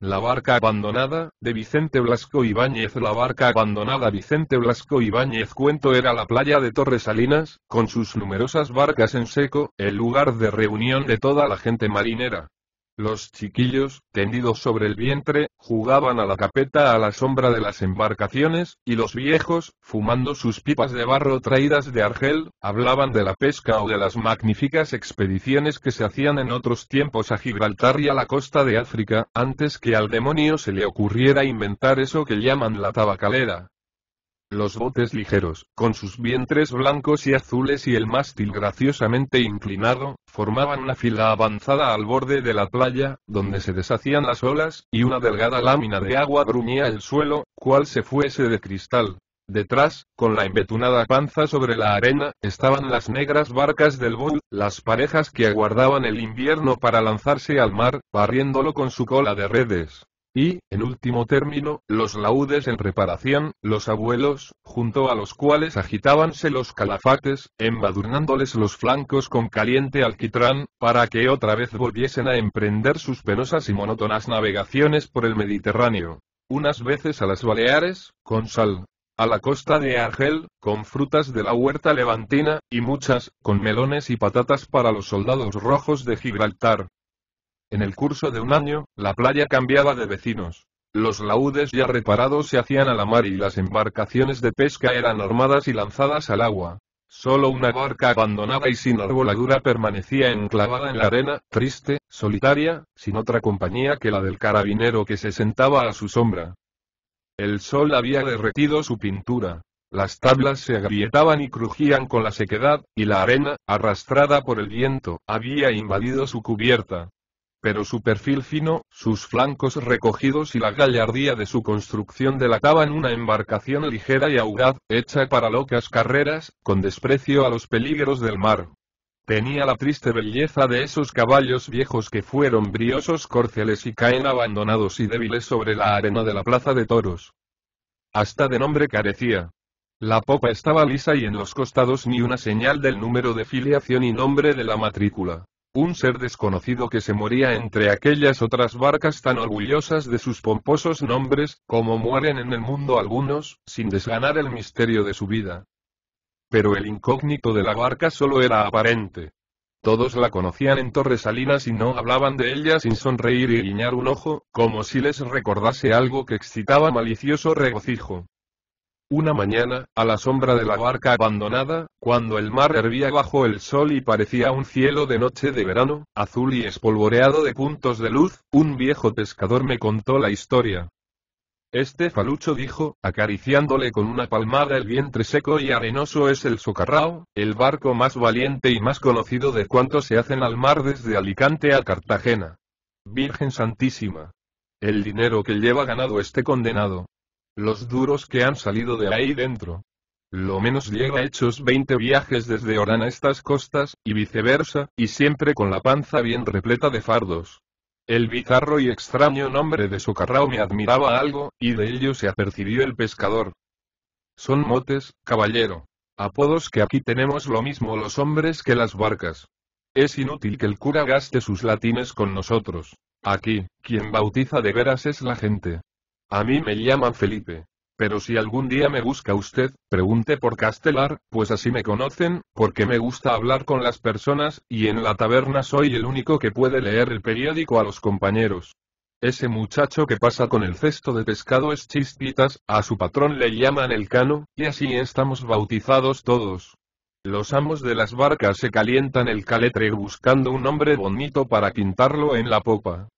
La barca abandonada, de Vicente Blasco Ibáñez La barca abandonada Vicente Blasco Ibáñez Cuento era la playa de Torres Salinas, con sus numerosas barcas en seco, el lugar de reunión de toda la gente marinera. Los chiquillos, tendidos sobre el vientre, jugaban a la capeta a la sombra de las embarcaciones, y los viejos, fumando sus pipas de barro traídas de Argel, hablaban de la pesca o de las magníficas expediciones que se hacían en otros tiempos a Gibraltar y a la costa de África, antes que al demonio se le ocurriera inventar eso que llaman la tabacalera, los botes ligeros, con sus vientres blancos y azules y el mástil graciosamente inclinado, formaban una fila avanzada al borde de la playa, donde se deshacían las olas, y una delgada lámina de agua bruñía el suelo, cual se fuese de cristal. Detrás, con la embetunada panza sobre la arena, estaban las negras barcas del Bull, las parejas que aguardaban el invierno para lanzarse al mar, barriéndolo con su cola de redes y, en último término, los laudes en reparación, los abuelos, junto a los cuales agitábanse los calafates, embadurnándoles los flancos con caliente alquitrán, para que otra vez volviesen a emprender sus penosas y monótonas navegaciones por el Mediterráneo. Unas veces a las Baleares, con sal, a la costa de Argel, con frutas de la huerta levantina, y muchas, con melones y patatas para los soldados rojos de Gibraltar. En el curso de un año, la playa cambiaba de vecinos. Los laudes ya reparados se hacían a la mar y las embarcaciones de pesca eran armadas y lanzadas al agua. Solo una barca abandonada y sin arboladura permanecía enclavada en la arena, triste, solitaria, sin otra compañía que la del carabinero que se sentaba a su sombra. El sol había derretido su pintura. Las tablas se agrietaban y crujían con la sequedad, y la arena, arrastrada por el viento, había invadido su cubierta pero su perfil fino, sus flancos recogidos y la gallardía de su construcción delataban una embarcación ligera y audaz, hecha para locas carreras, con desprecio a los peligros del mar. Tenía la triste belleza de esos caballos viejos que fueron briosos corceles y caen abandonados y débiles sobre la arena de la plaza de toros. Hasta de nombre carecía. La popa estaba lisa y en los costados ni una señal del número de filiación y nombre de la matrícula un ser desconocido que se moría entre aquellas otras barcas tan orgullosas de sus pomposos nombres, como mueren en el mundo algunos, sin desganar el misterio de su vida. Pero el incógnito de la barca solo era aparente. Todos la conocían en Torres Salinas y no hablaban de ella sin sonreír y guiñar un ojo, como si les recordase algo que excitaba malicioso regocijo. Una mañana, a la sombra de la barca abandonada, cuando el mar hervía bajo el sol y parecía un cielo de noche de verano, azul y espolvoreado de puntos de luz, un viejo pescador me contó la historia. Este falucho dijo, acariciándole con una palmada el vientre seco y arenoso es el Socarrao, el barco más valiente y más conocido de cuantos se hacen al mar desde Alicante a Cartagena. Virgen Santísima. El dinero que lleva ganado este condenado, los duros que han salido de ahí dentro. Lo menos llega hechos 20 viajes desde Orán a estas costas, y viceversa, y siempre con la panza bien repleta de fardos. El bizarro y extraño nombre de Socarrao me admiraba algo, y de ello se apercibió el pescador. Son motes, caballero. Apodos que aquí tenemos lo mismo los hombres que las barcas. Es inútil que el cura gaste sus latines con nosotros. Aquí, quien bautiza de veras es la gente. A mí me llaman Felipe. Pero si algún día me busca usted, pregunte por Castelar, pues así me conocen, porque me gusta hablar con las personas, y en la taberna soy el único que puede leer el periódico a los compañeros. Ese muchacho que pasa con el cesto de pescado es chispitas, a su patrón le llaman el cano, y así estamos bautizados todos. Los amos de las barcas se calientan el caletre buscando un hombre bonito para pintarlo en la popa.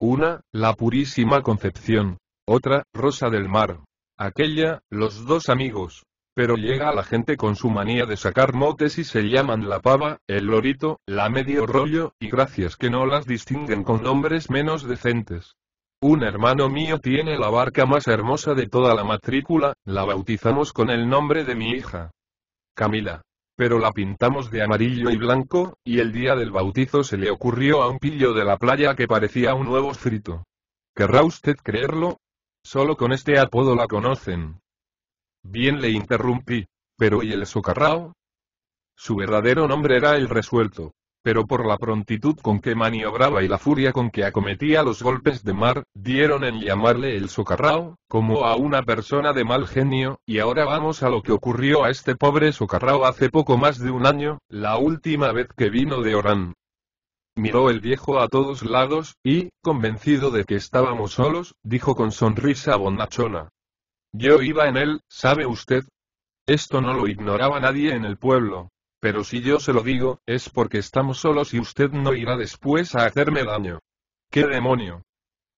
Una, la purísima Concepción, otra, Rosa del Mar. Aquella, los dos amigos. Pero llega la gente con su manía de sacar motes y se llaman la pava, el lorito, la medio rollo, y gracias que no las distinguen con nombres menos decentes. Un hermano mío tiene la barca más hermosa de toda la matrícula, la bautizamos con el nombre de mi hija. Camila. Pero la pintamos de amarillo y blanco, y el día del bautizo se le ocurrió a un pillo de la playa que parecía un nuevo frito. ¿Querrá usted creerlo? Solo con este apodo la conocen. Bien le interrumpí. Pero ¿y el socarrao? Su verdadero nombre era el resuelto. Pero por la prontitud con que maniobraba y la furia con que acometía los golpes de mar, dieron en llamarle el socarrao, como a una persona de mal genio, y ahora vamos a lo que ocurrió a este pobre socarrao hace poco más de un año, la última vez que vino de Orán. Miró el viejo a todos lados, y, convencido de que estábamos solos, dijo con sonrisa bonachona. Yo iba en él, ¿sabe usted? Esto no lo ignoraba nadie en el pueblo. Pero si yo se lo digo, es porque estamos solos y usted no irá después a hacerme daño. ¡Qué demonio!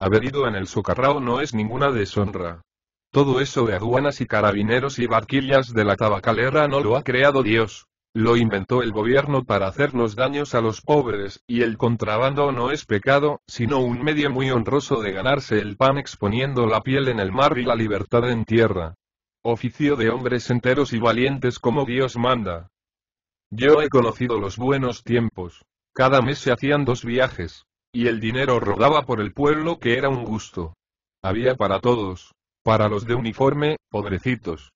Haber ido en el socarrao no es ninguna deshonra. Todo eso de aduanas y carabineros y barquillas de la tabacalera no lo ha creado Dios. Lo inventó el gobierno para hacernos daños a los pobres, y el contrabando no es pecado, sino un medio muy honroso de ganarse el pan exponiendo la piel en el mar y la libertad en tierra. Oficio de hombres enteros y valientes como Dios manda. Yo he conocido los buenos tiempos. Cada mes se hacían dos viajes. Y el dinero rodaba por el pueblo que era un gusto. Había para todos. Para los de uniforme, pobrecitos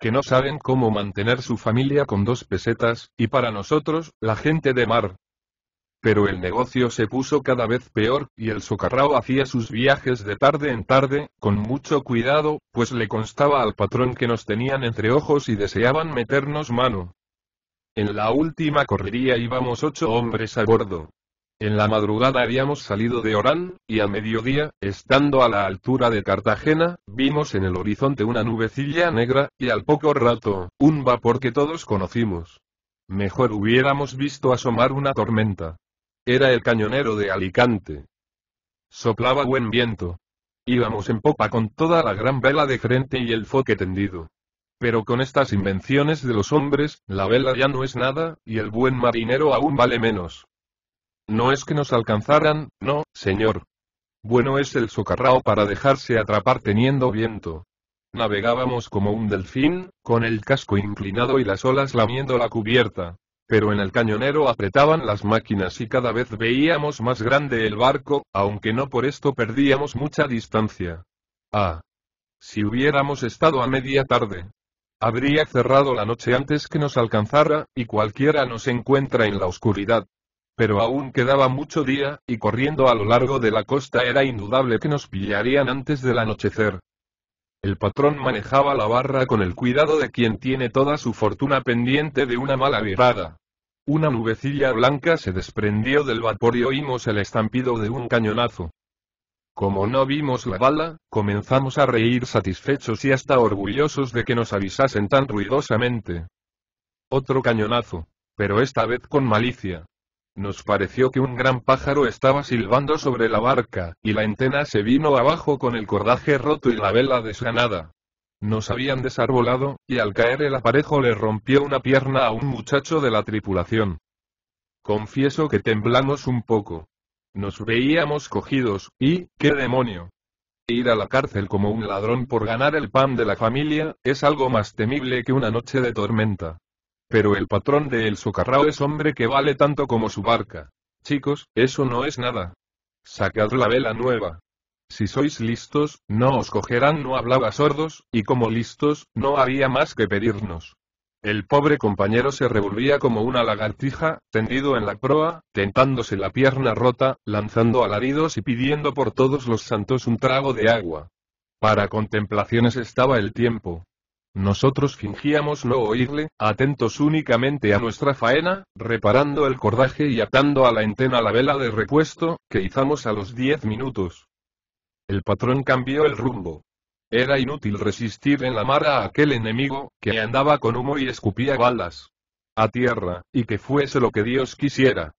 que no saben cómo mantener su familia con dos pesetas, y para nosotros, la gente de mar. Pero el negocio se puso cada vez peor, y el socarrao hacía sus viajes de tarde en tarde, con mucho cuidado, pues le constaba al patrón que nos tenían entre ojos y deseaban meternos mano. En la última correría íbamos ocho hombres a bordo, en la madrugada habíamos salido de Orán, y a mediodía, estando a la altura de Cartagena, vimos en el horizonte una nubecilla negra, y al poco rato, un vapor que todos conocimos. Mejor hubiéramos visto asomar una tormenta. Era el cañonero de Alicante. Soplaba buen viento. Íbamos en popa con toda la gran vela de frente y el foque tendido. Pero con estas invenciones de los hombres, la vela ya no es nada, y el buen marinero aún vale menos. No es que nos alcanzaran, no, señor. Bueno es el socarrao para dejarse atrapar teniendo viento. Navegábamos como un delfín, con el casco inclinado y las olas lamiendo la cubierta. Pero en el cañonero apretaban las máquinas y cada vez veíamos más grande el barco, aunque no por esto perdíamos mucha distancia. Ah. Si hubiéramos estado a media tarde. Habría cerrado la noche antes que nos alcanzara, y cualquiera nos encuentra en la oscuridad pero aún quedaba mucho día, y corriendo a lo largo de la costa era indudable que nos pillarían antes del anochecer. El patrón manejaba la barra con el cuidado de quien tiene toda su fortuna pendiente de una mala virada. Una nubecilla blanca se desprendió del vapor y oímos el estampido de un cañonazo. Como no vimos la bala, comenzamos a reír satisfechos y hasta orgullosos de que nos avisasen tan ruidosamente. Otro cañonazo, pero esta vez con malicia. Nos pareció que un gran pájaro estaba silbando sobre la barca, y la antena se vino abajo con el cordaje roto y la vela desganada. Nos habían desarbolado, y al caer el aparejo le rompió una pierna a un muchacho de la tripulación. Confieso que temblamos un poco. Nos veíamos cogidos, y, qué demonio, ir a la cárcel como un ladrón por ganar el pan de la familia, es algo más temible que una noche de tormenta. Pero el patrón de El Socarrao es hombre que vale tanto como su barca. Chicos, eso no es nada. Sacad la vela nueva. Si sois listos, no os cogerán, no hablaba sordos, y como listos, no había más que pedirnos. El pobre compañero se revolvía como una lagartija, tendido en la proa, tentándose la pierna rota, lanzando alaridos y pidiendo por todos los santos un trago de agua. Para contemplaciones estaba el tiempo. Nosotros fingíamos no oírle, atentos únicamente a nuestra faena, reparando el cordaje y atando a la entena la vela de repuesto, que izamos a los diez minutos. El patrón cambió el rumbo. Era inútil resistir en la mar a aquel enemigo, que andaba con humo y escupía balas. A tierra, y que fuese lo que Dios quisiera.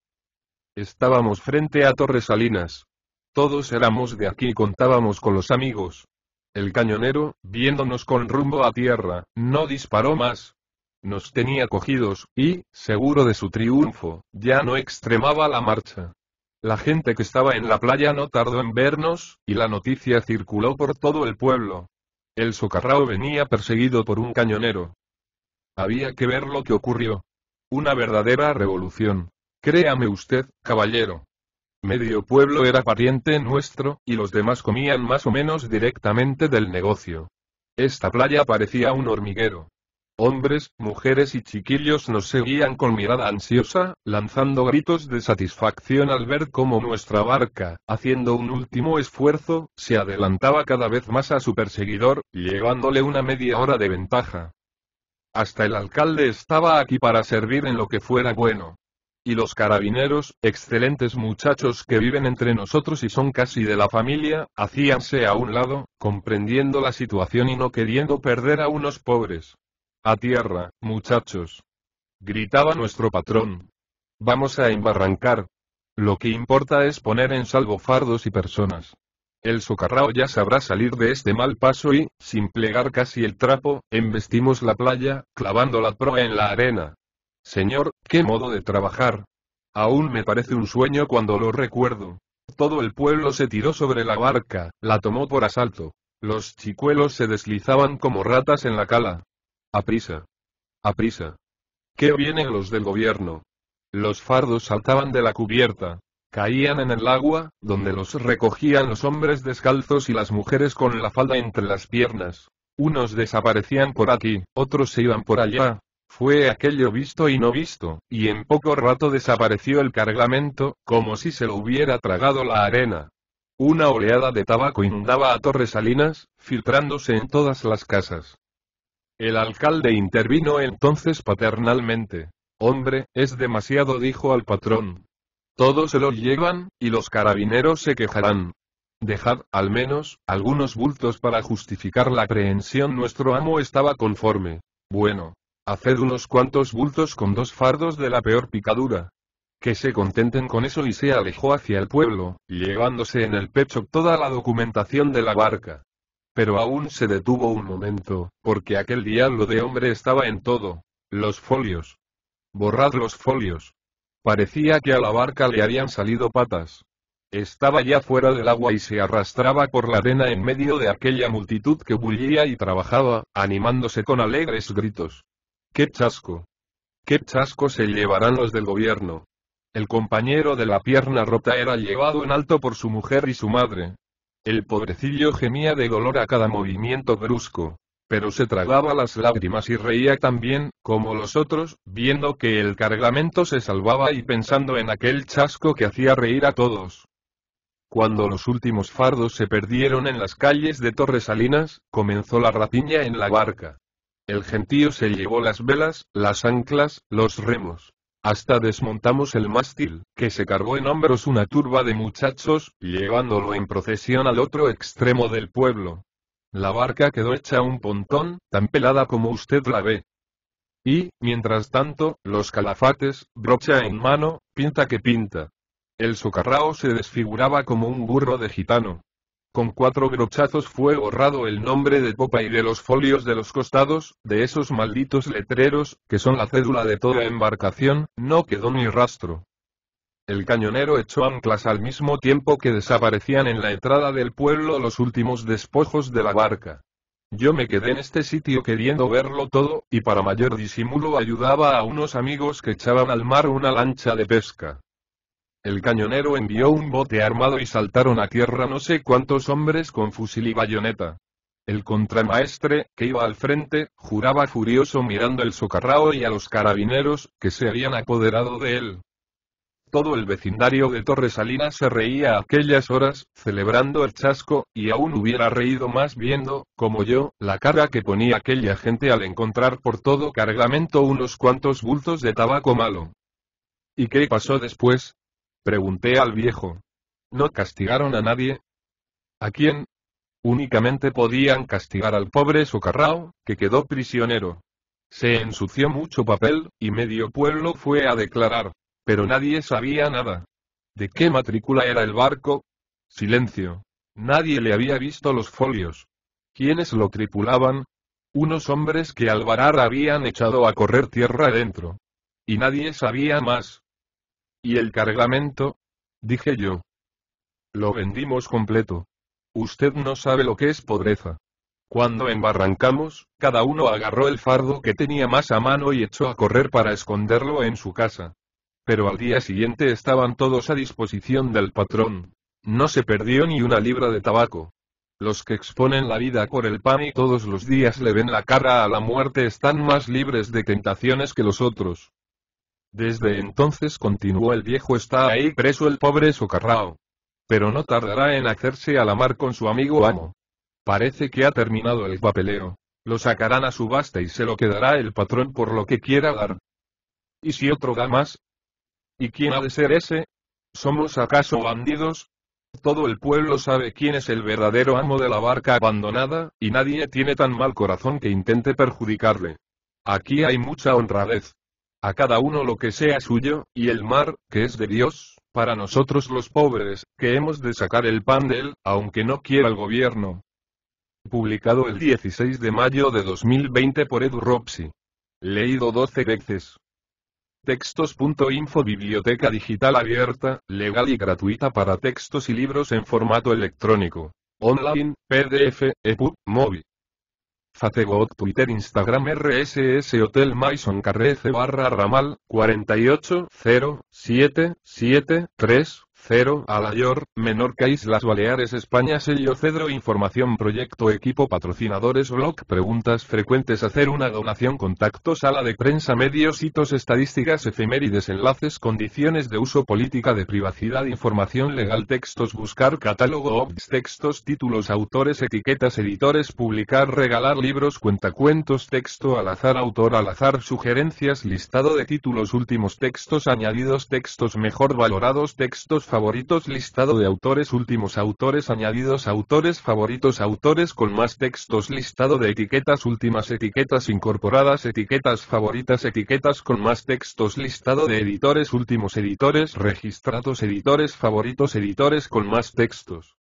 Estábamos frente a Torres Salinas. Todos éramos de aquí y contábamos con los amigos, el cañonero, viéndonos con rumbo a tierra, no disparó más. Nos tenía cogidos, y, seguro de su triunfo, ya no extremaba la marcha. La gente que estaba en la playa no tardó en vernos, y la noticia circuló por todo el pueblo. El socarrao venía perseguido por un cañonero. Había que ver lo que ocurrió. Una verdadera revolución. Créame usted, caballero. Medio pueblo era pariente nuestro, y los demás comían más o menos directamente del negocio. Esta playa parecía un hormiguero. Hombres, mujeres y chiquillos nos seguían con mirada ansiosa, lanzando gritos de satisfacción al ver cómo nuestra barca, haciendo un último esfuerzo, se adelantaba cada vez más a su perseguidor, llevándole una media hora de ventaja. Hasta el alcalde estaba aquí para servir en lo que fuera bueno y los carabineros, excelentes muchachos que viven entre nosotros y son casi de la familia, hacíanse a un lado, comprendiendo la situación y no queriendo perder a unos pobres. A tierra, muchachos. Gritaba nuestro patrón. Vamos a embarrancar. Lo que importa es poner en salvo fardos y personas. El socarrao ya sabrá salir de este mal paso y, sin plegar casi el trapo, embestimos la playa, clavando la proa en la arena, Señor, qué modo de trabajar. Aún me parece un sueño cuando lo recuerdo. Todo el pueblo se tiró sobre la barca, la tomó por asalto. Los chicuelos se deslizaban como ratas en la cala. «¡A ¡A prisa! ¿Qué vienen los del gobierno? Los fardos saltaban de la cubierta. Caían en el agua, donde los recogían los hombres descalzos y las mujeres con la falda entre las piernas. Unos desaparecían por aquí, otros se iban por allá, fue aquello visto y no visto, y en poco rato desapareció el cargamento, como si se lo hubiera tragado la arena. Una oleada de tabaco inundaba a Torres Salinas, filtrándose en todas las casas. El alcalde intervino entonces paternalmente. Hombre, es demasiado, dijo al patrón. Todos se lo llevan, y los carabineros se quejarán, Dejad, al menos, algunos bultos para justificar la aprehensión. Nuestro amo estaba conforme. Bueno, Haced unos cuantos bultos con dos fardos de la peor picadura. Que se contenten con eso y se alejó hacia el pueblo, llevándose en el pecho toda la documentación de la barca. Pero aún se detuvo un momento, porque aquel diablo de hombre estaba en todo. Los folios. Borrad los folios. Parecía que a la barca le habían salido patas. Estaba ya fuera del agua y se arrastraba por la arena en medio de aquella multitud que bullía y trabajaba, animándose con alegres gritos. ¡Qué chasco! ¡Qué chasco se llevarán los del gobierno! El compañero de la pierna rota era llevado en alto por su mujer y su madre. El pobrecillo gemía de dolor a cada movimiento brusco, pero se tragaba las lágrimas y reía también, como los otros, viendo que el cargamento se salvaba y pensando en aquel chasco que hacía reír a todos. Cuando los últimos fardos se perdieron en las calles de Torresalinas, comenzó la rapiña en la barca. El gentío se llevó las velas, las anclas, los remos. Hasta desmontamos el mástil, que se cargó en hombros una turba de muchachos, llevándolo en procesión al otro extremo del pueblo. La barca quedó hecha un pontón, tan pelada como usted la ve. Y, mientras tanto, los calafates, brocha en mano, pinta que pinta. El socarrao se desfiguraba como un burro de gitano. Con cuatro brochazos fue borrado el nombre de Popa y de los folios de los costados, de esos malditos letreros, que son la cédula de toda embarcación, no quedó ni rastro. El cañonero echó anclas al mismo tiempo que desaparecían en la entrada del pueblo los últimos despojos de la barca. Yo me quedé en este sitio queriendo verlo todo, y para mayor disimulo ayudaba a unos amigos que echaban al mar una lancha de pesca. El cañonero envió un bote armado y saltaron a tierra no sé cuántos hombres con fusil y bayoneta. El contramaestre, que iba al frente, juraba furioso mirando el socarrao y a los carabineros, que se habían apoderado de él. Todo el vecindario de Torres Salinas se reía a aquellas horas, celebrando el chasco, y aún hubiera reído más viendo, como yo, la cara que ponía aquella gente al encontrar por todo cargamento unos cuantos bultos de tabaco malo. ¿Y qué pasó después? Pregunté al viejo. ¿No castigaron a nadie? ¿A quién? Únicamente podían castigar al pobre socarrao, que quedó prisionero. Se ensució mucho papel, y medio pueblo fue a declarar. Pero nadie sabía nada. ¿De qué matrícula era el barco? Silencio. Nadie le había visto los folios. ¿Quiénes lo tripulaban? Unos hombres que al varar habían echado a correr tierra adentro. Y nadie sabía más. ¿Y el cargamento? Dije yo. Lo vendimos completo. Usted no sabe lo que es pobreza. Cuando embarrancamos, cada uno agarró el fardo que tenía más a mano y echó a correr para esconderlo en su casa. Pero al día siguiente estaban todos a disposición del patrón. No se perdió ni una libra de tabaco. Los que exponen la vida por el pan y todos los días le ven la cara a la muerte están más libres de tentaciones que los otros. Desde entonces continuó el viejo está ahí preso el pobre socarrao. Pero no tardará en hacerse a la mar con su amigo amo. Parece que ha terminado el papeleo. Lo sacarán a subasta y se lo quedará el patrón por lo que quiera dar. ¿Y si otro da más? ¿Y quién ha de ser ese? ¿Somos acaso bandidos? Todo el pueblo sabe quién es el verdadero amo de la barca abandonada, y nadie tiene tan mal corazón que intente perjudicarle. Aquí hay mucha honradez a cada uno lo que sea suyo, y el mar, que es de Dios, para nosotros los pobres, que hemos de sacar el pan de él, aunque no quiera el gobierno. Publicado el 16 de mayo de 2020 por Edu Ropsi. Leído 12 veces. Textos.info Biblioteca digital abierta, legal y gratuita para textos y libros en formato electrónico. Online, PDF, EPUB, móvil. Facebook, Twitter, Instagram, RSS, Hotel Myson Carrece, barra, ramal, 48, 0, 7, 7, 3, Cero 0. Alayor, Menorca Islas Baleares España Sello Cedro Información Proyecto Equipo Patrocinadores Blog Preguntas frecuentes Hacer una donación contactos Sala de prensa Medios Hitos Estadísticas Efemérides Enlaces Condiciones de uso Política de privacidad Información legal Textos Buscar catálogo Textos Títulos Autores Etiquetas Editores Publicar Regalar libros Cuentacuentos Texto al azar Autor al azar Sugerencias Listado de títulos Últimos textos añadidos Textos mejor valorados Textos favoritos Listado de autores Últimos autores añadidos Autores favoritos Autores con más textos Listado de etiquetas Últimas etiquetas incorporadas Etiquetas favoritas Etiquetas con más textos Listado de editores Últimos editores Registrados editores favoritos Editores con más textos